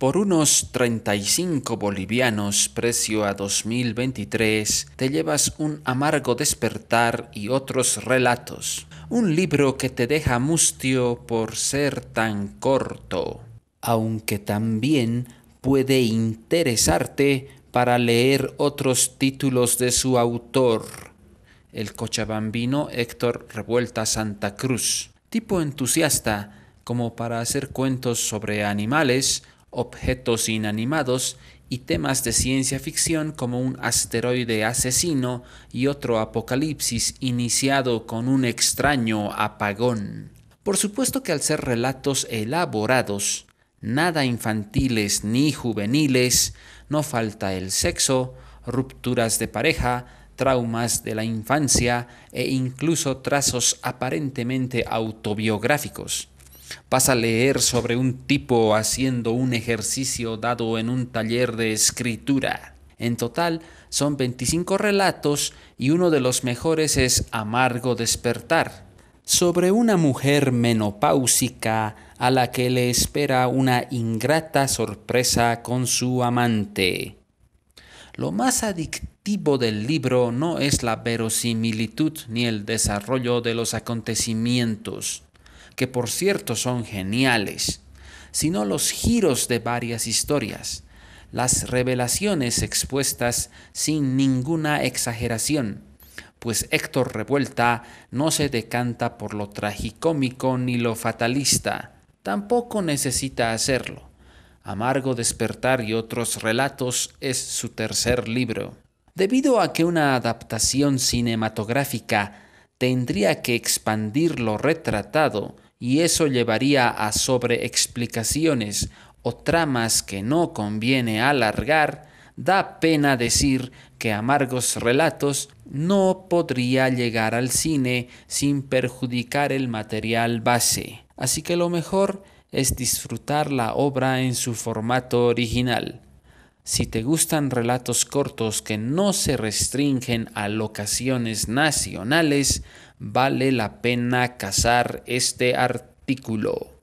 Por unos 35 bolivianos, precio a 2023, te llevas un amargo despertar y otros relatos. Un libro que te deja mustio por ser tan corto, aunque también puede interesarte para leer otros títulos de su autor, el cochabambino Héctor Revuelta Santa Cruz, tipo entusiasta como para hacer cuentos sobre animales objetos inanimados y temas de ciencia ficción como un asteroide asesino y otro apocalipsis iniciado con un extraño apagón. Por supuesto que al ser relatos elaborados, nada infantiles ni juveniles, no falta el sexo, rupturas de pareja, traumas de la infancia e incluso trazos aparentemente autobiográficos. Pasa a leer sobre un tipo haciendo un ejercicio dado en un taller de escritura. En total son 25 relatos y uno de los mejores es Amargo despertar, sobre una mujer menopáusica a la que le espera una ingrata sorpresa con su amante. Lo más adictivo del libro no es la verosimilitud ni el desarrollo de los acontecimientos, que por cierto son geniales, sino los giros de varias historias, las revelaciones expuestas sin ninguna exageración, pues Héctor Revuelta no se decanta por lo tragicómico ni lo fatalista, tampoco necesita hacerlo. Amargo despertar y otros relatos es su tercer libro. Debido a que una adaptación cinematográfica tendría que expandir lo retratado y eso llevaría a sobreexplicaciones o tramas que no conviene alargar, da pena decir que amargos relatos no podría llegar al cine sin perjudicar el material base. Así que lo mejor es disfrutar la obra en su formato original. Si te gustan relatos cortos que no se restringen a locaciones nacionales, vale la pena cazar este artículo.